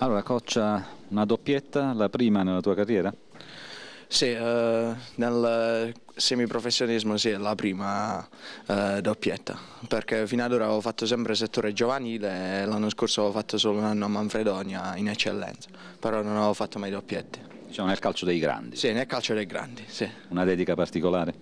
Allora Coccia, una doppietta, la prima nella tua carriera? Sì, eh, nel semiprofessionismo sì, è la prima eh, doppietta, perché fino ad ora avevo fatto sempre settore giovanile e l'anno scorso avevo fatto solo un anno a Manfredonia in eccellenza, però non avevo fatto mai doppietti. Diciamo nel calcio dei grandi. Sì, nel calcio dei grandi, sì. Una dedica particolare?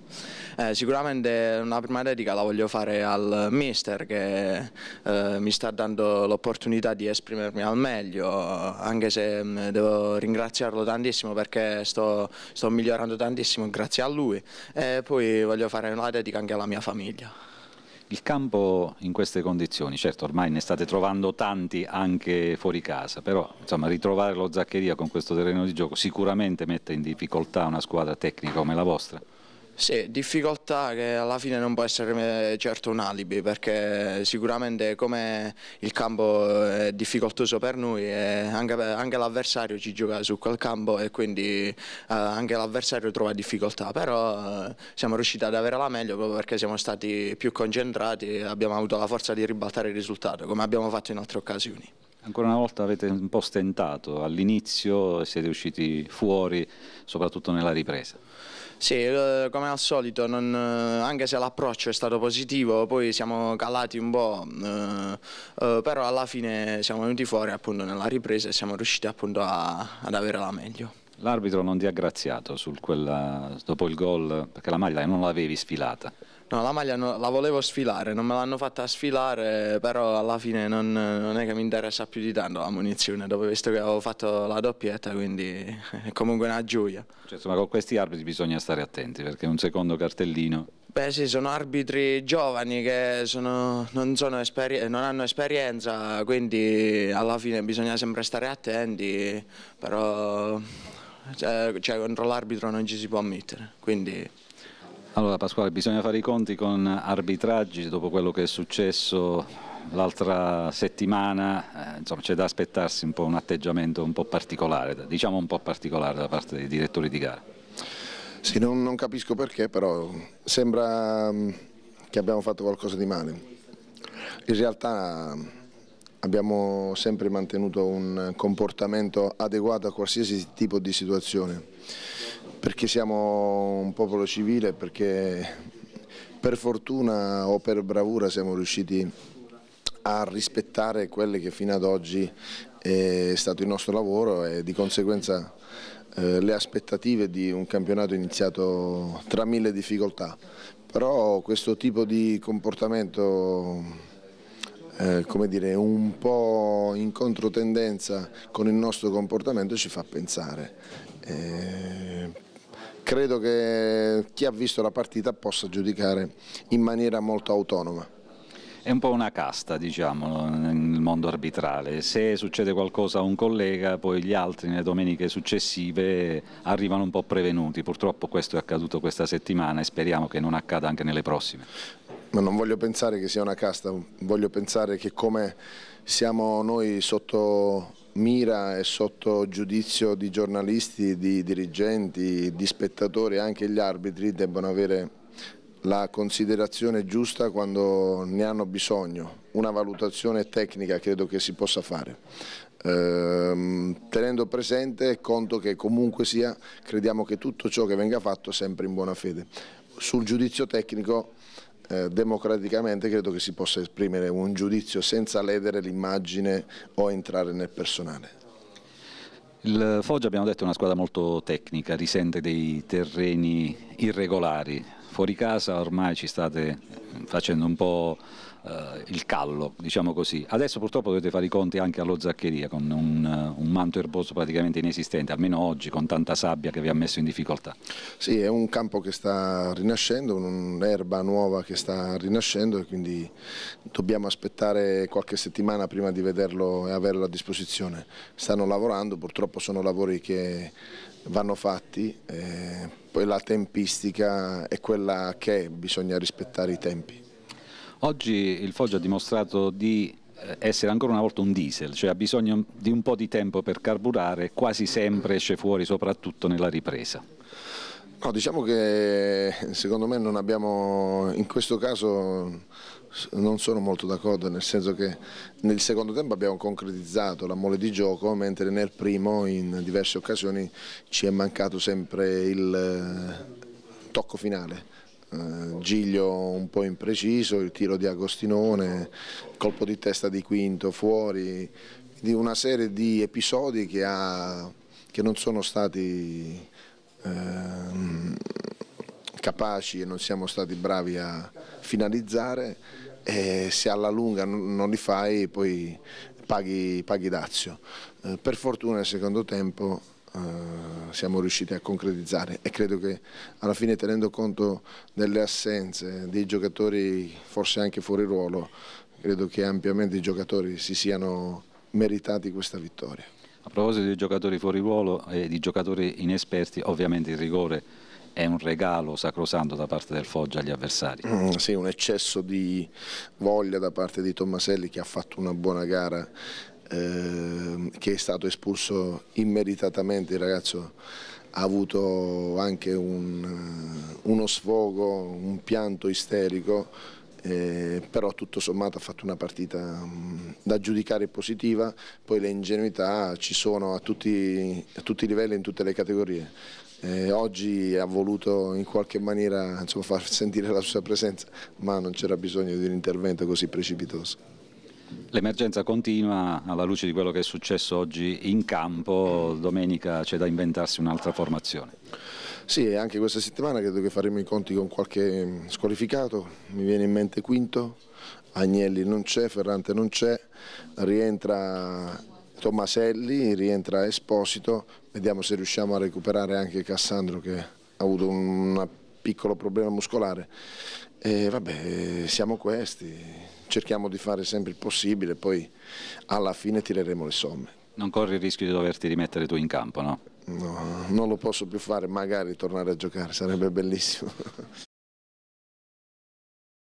Eh, sicuramente una prima dedica la voglio fare al mister che eh, mi sta dando l'opportunità di esprimermi al meglio, anche se mm, devo ringraziarlo tantissimo perché sto, sto migliorando tantissimo grazie a lui. E poi voglio fare una dedica anche alla mia famiglia. Il campo in queste condizioni, certo ormai ne state trovando tanti anche fuori casa, però insomma, ritrovare lo Zaccheria con questo terreno di gioco sicuramente mette in difficoltà una squadra tecnica come la vostra. Sì, difficoltà che alla fine non può essere eh, certo un alibi perché sicuramente come il campo è difficoltoso per noi anche, anche l'avversario ci gioca su quel campo e quindi eh, anche l'avversario trova difficoltà, però eh, siamo riusciti ad avere la meglio proprio perché siamo stati più concentrati e abbiamo avuto la forza di ribaltare il risultato come abbiamo fatto in altre occasioni. Ancora una volta avete un po' stentato, all'inizio siete usciti fuori soprattutto nella ripresa. Sì, eh, come al solito, non, eh, anche se l'approccio è stato positivo, poi siamo calati un po', eh, però alla fine siamo venuti fuori appunto nella ripresa e siamo riusciti appunto a, ad avere la meglio. L'arbitro non ti ha graziato quella, dopo il gol perché la maglia non l'avevi sfilata? No, la maglia no, la volevo sfilare, non me l'hanno fatta sfilare, però alla fine non, non, è che mi interessa più di tanto la munizione, dopo visto che avevo fatto la doppietta, quindi è comunque una gioia. Cioè, insomma, con questi arbitri bisogna stare attenti perché un secondo cartellino... Beh sì, sono arbitri giovani che sono, non, sono non, hanno esperienza, quindi alla fine bisogna sempre stare attenti, però cioè, cioè, contro l'arbitro non ci si può ammettere, quindi... Allora Pasquale, bisogna fare i conti con arbitraggi dopo quello che è successo l'altra settimana, eh, insomma c'è da aspettarsi un po' un atteggiamento un po' particolare, diciamo un po' particolare da parte dei direttori di gara. Sì, non, non capisco perché, però sembra mm, che abbiamo fatto qualcosa di male. In realtà abbiamo sempre mantenuto un comportamento adeguato a qualsiasi tipo di situazione, perché siamo un popolo civile, perché per fortuna o per bravura siamo riusciti a rispettare quelle che fino ad oggi è stato il nostro lavoro e di conseguenza eh, le aspettative di un campionato iniziato tra mille difficoltà, però questo tipo di comportamento eh, come dire, un po' in controtendenza con il nostro comportamento ci fa pensare. Eh, credo che chi ha visto la partita possa giudicare in maniera molto autonoma. È un po' una casta, diciamo, nel mondo arbitrale. Se succede qualcosa a un collega, poi gli altri nelle domeniche successive arrivano un po' prevenuti. Purtroppo questo è accaduto questa settimana e speriamo che non accada anche nelle prossime ma non voglio pensare che sia una casta, voglio pensare che come siamo noi sotto mira e sotto giudizio di giornalisti, di dirigenti, di spettatori, anche gli arbitri debbano avere la considerazione giusta quando ne hanno bisogno, una valutazione tecnica credo che si possa fare. Ehm, tenendo presente conto che comunque sia crediamo che tutto ciò che venga fatto sempre in buona fede. Sul giudizio tecnico eh, democraticamente credo che si possa esprimere un giudizio senza ledere l'immagine o entrare nel personale. Il Foggia abbiamo detto è una squadra molto tecnica, risente dei terreni irregolari, fuori casa ormai ci state facendo un po' eh, il callo, diciamo così. Adesso purtroppo dovete fare i conti anche allo Zaccheria con un, eh, un, manto erboso praticamente inesistente, almeno oggi con tanta sabbia che vi ha messo in difficoltà. Sì, è un campo che sta rinascendo, un'erba nuova che sta rinascendo e quindi dobbiamo aspettare qualche settimana prima di vederlo e averlo a disposizione. Stanno lavorando, purtroppo sono lavori che vanno fatti, eh, poi la tempistica è quella che è, bisogna rispettare i tempi. Oggi il Foggia ha dimostrato di eh, essere ancora una volta un diesel, cioè ha bisogno di un po' di tempo per carburare, quasi sempre esce fuori, soprattutto nella ripresa. No, diciamo che secondo me non abbiamo, in questo caso non sono molto d'accordo, nel senso che nel secondo tempo abbiamo concretizzato la mole di gioco, mentre nel primo in diverse occasioni ci è mancato sempre il eh, tocco finale eh, Giglio un po' impreciso, il tiro di Agostinone, colpo di testa di Quinto fuori, di una serie di episodi che, ha, che non sono stati eh, capaci e non siamo stati bravi a finalizzare e se alla lunga non li fai poi paghi, paghi dazio. Eh, per fortuna nel secondo tempo eh, siamo riusciti a concretizzare e credo che alla fine tenendo conto delle assenze dei giocatori forse anche fuori ruolo, credo che ampiamente i giocatori si siano meritati questa vittoria. A proposito di giocatori fuori ruolo e di giocatori inesperti, ovviamente il rigore è un regalo sacrosanto da parte del Foggia agli avversari. Mm, sì, un eccesso di voglia da parte di Tommaselli che ha fatto una buona gara Ehm, che è stato espulso immeritatamente, il ragazzo ha avuto anche un, eh, uno sfogo, un pianto isterico, eh, però tutto sommato ha fatto una partita mh, da giudicare positiva, poi le ingenuità ci sono a tutti, a tutti i livelli, in tutte le categorie. Eh, oggi ha voluto in qualche maniera insomma, far sentire la sua presenza, ma non c'era bisogno di un intervento così precipitoso. L'emergenza continua alla luce di quello che è successo oggi in campo, domenica c'è da inventarsi un'altra formazione. Sì, anche questa settimana credo che faremo i conti con qualche mm, squalificato, mi viene in mente Quinto, Agnelli non c'è, Ferrante non c'è, rientra Tommaselli, rientra Esposito, vediamo se riusciamo a recuperare anche Cassandro che ha avuto un piccolo problema muscolare. E vabbè, siamo questi cerchiamo di fare sempre il possibile, poi alla fine tireremo le somme. Non corri il rischio di doverti rimettere tu in campo, no? No, non lo posso più fare, magari tornare a giocare, sarebbe bellissimo.